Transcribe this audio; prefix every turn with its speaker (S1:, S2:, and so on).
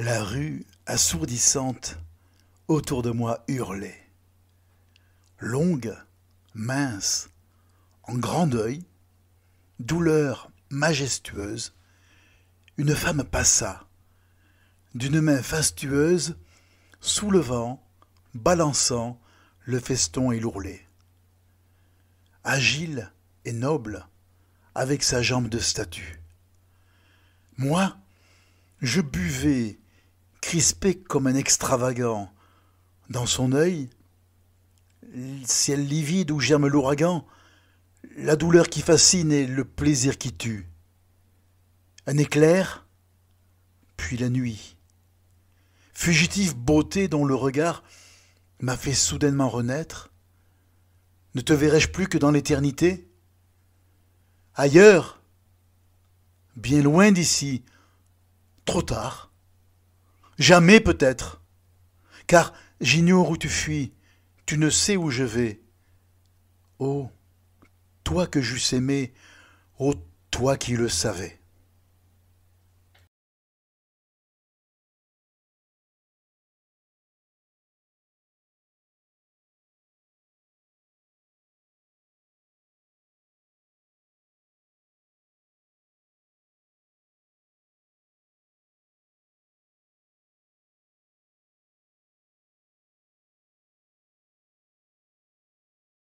S1: La rue assourdissante autour de moi hurlait.
S2: Longue, mince, en grand deuil, douleur majestueuse, une femme passa, d'une main fastueuse, soulevant, balançant le feston et l'ourlet. Agile et noble, avec sa jambe de statue. Moi, je buvais crispé comme un extravagant. Dans son œil, ciel livide où germe l'ouragan, la douleur qui fascine et le plaisir qui tue. Un éclair, puis la nuit. Fugitive beauté dont le regard m'a fait soudainement renaître. Ne te verrai-je plus que dans l'éternité Ailleurs, bien loin d'ici, trop tard. Jamais peut-être. Car j'ignore où tu fuis, tu ne sais où je vais. oh, toi que j'eusse
S1: aimé, ô oh, toi qui le savais.